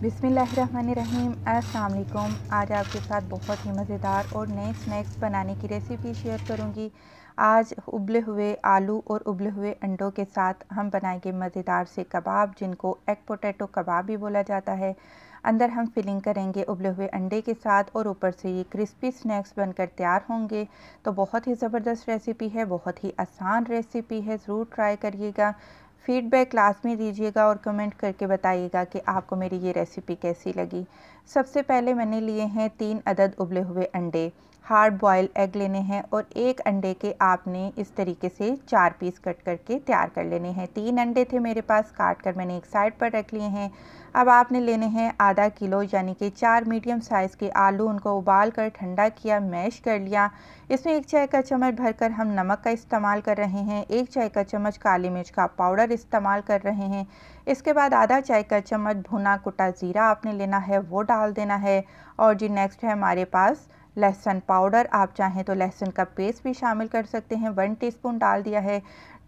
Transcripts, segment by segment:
बिसमीम अस्सलाम आज आपके साथ बहुत ही मज़ेदार और नए स्नैक्स बनाने की रेसिपी शेयर करूंगी आज उबले हुए आलू और उबले हुए अंडों के साथ हम बनाएंगे मज़ेदार से कबाब जिनको एग पोटैटो कबाब भी बोला जाता है अंदर हम फिलिंग करेंगे उबले हुए अंडे के साथ और ऊपर से ये क्रिस्पी स्नैक्स बनकर तैयार होंगे तो बहुत ही ज़बरदस्त रेसिपी है बहुत ही आसान रेसिपी है ज़रूर ट्राई करिएगा फीडबैक लास्ट में दीजिएगा और कमेंट करके बताइएगा कि आपको मेरी ये रेसिपी कैसी लगी सबसे पहले मैंने लिए हैं तीन अदद उबले हुए अंडे हार्ड बॉयल एग लेने हैं और एक अंडे के आपने इस तरीके से चार पीस कट करके तैयार कर लेने हैं तीन अंडे थे मेरे पास काट कर मैंने एक साइड पर रख लिए हैं अब आपने लेने हैं आधा किलो यानी कि चार मीडियम साइज़ के आलू उनको उबाल कर ठंडा किया मैश कर लिया इसमें एक चाय का चम्मच भरकर हम नमक का इस्तेमाल कर रहे हैं एक चाय का चम्मच काली मिर्च का पाउडर इस्तेमाल कर रहे हैं इसके बाद आधा चाय का चम्मच भुना कुटा ज़ीरा आपने लेना है वो डाल डाल देना है और जी नेक्स्ट है हमारे पास लहसुन पाउडर आप चाहें तो लहसुन का पेस्ट भी शामिल कर सकते हैं वन टीस्पून डाल दिया है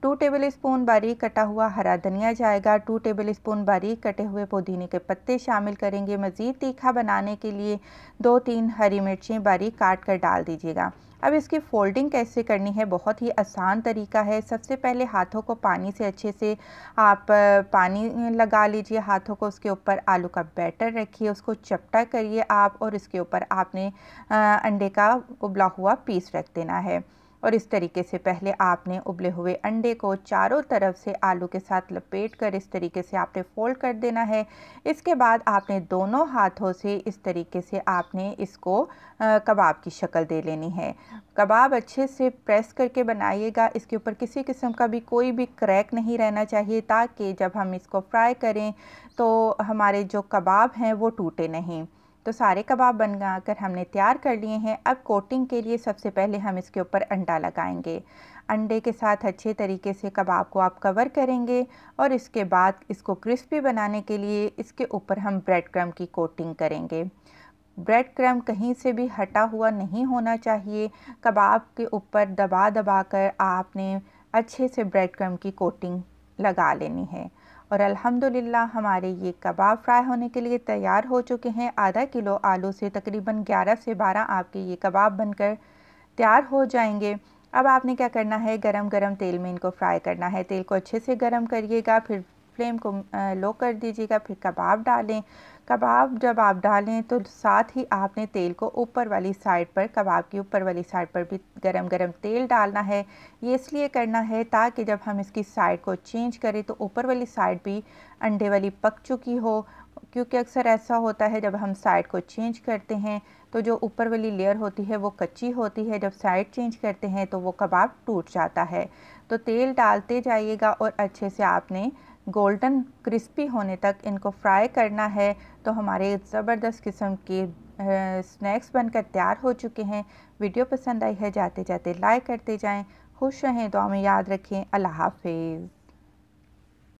टू टेबल स्पून बारीक कटा हुआ हरा धनिया जाएगा टू टेबल स्पून बारीक कटे हुए पुदीने के पत्ते शामिल करेंगे मज़ीद तीखा बनाने के लिए दो तीन हरी मिर्चें बारीक काट कर डाल दीजिएगा अब इसकी फ़ोल्डिंग कैसे करनी है बहुत ही आसान तरीका है सबसे पहले हाथों को पानी से अच्छे से आप पानी लगा लीजिए हाथों को उसके ऊपर आलू का बैटर रखिए उसको चपटा करिए आप और इसके ऊपर आपने अंडे का उबला हुआ पीस रख देना है और इस तरीके से पहले आपने उबले हुए अंडे को चारों तरफ से आलू के साथ लपेट कर इस तरीके से आपने फोल्ड कर देना है इसके बाद आपने दोनों हाथों से इस तरीके से आपने इसको कबाब की शक्ल दे लेनी है कबाब अच्छे से प्रेस करके बनाइएगा इसके ऊपर किसी किस्म का भी कोई भी क्रैक नहीं रहना चाहिए ताकि जब हम इसको फ्राई करें तो हमारे जो कबाब हैं वो टूटे नहीं तो सारे कबाब बन कर हमने तैयार कर लिए हैं अब कोटिंग के लिए सबसे पहले हम इसके ऊपर अंडा लगाएंगे अंडे के साथ अच्छे तरीके से कबाब को आप कवर करेंगे और इसके बाद इसको क्रिस्पी बनाने के लिए इसके ऊपर हम ब्रेड क्रम की कोटिंग करेंगे ब्रेड क्रम कहीं से भी हटा हुआ नहीं होना चाहिए कबाब के ऊपर दबा दबा कर आपने अच्छे से ब्रेड क्रम की कोटिंग लगा लेनी है और अल्हम्दुलिल्लाह हमारे ये कबाब फ्राई होने के लिए तैयार हो चुके हैं आधा किलो आलू से तकरीबन 11 से 12 आपके ये कबाब बनकर तैयार हो जाएंगे अब आपने क्या करना है गरम गरम तेल में इनको फ्राई करना है तेल को अच्छे से गरम करिएगा फिर फ्लेम को लो कर दीजिएगा फिर कबाब डालें कबाब जब आप डालें तो साथ ही आपने तेल को ऊपर वाली साइड पर कबाब की ऊपर वाली साइड पर भी गरम गरम तेल डालना है ये इसलिए करना है ताकि जब हम इसकी साइड को चेंज करें तो ऊपर वाली साइड भी अंडे वाली पक चुकी हो क्योंकि अक्सर ऐसा होता है जब हम साइड को चेंज करते हैं तो जो ऊपर वाली लेयर होती है वो कच्ची होती है जब साइड चेंज करते हैं तो वो कबाब टूट जाता है तो तेल डालते जाइएगा और अच्छे से आपने गोल्डन क्रिस्पी होने तक इनको फ्राई करना है तो हमारे ज़बरदस्त किस्म के स्नैक्स बनकर तैयार हो चुके हैं वीडियो पसंद आई है जाते जाते लाइक करते जाएं खुश रहें दुआ में याद रखें अल्लाह हाफिज़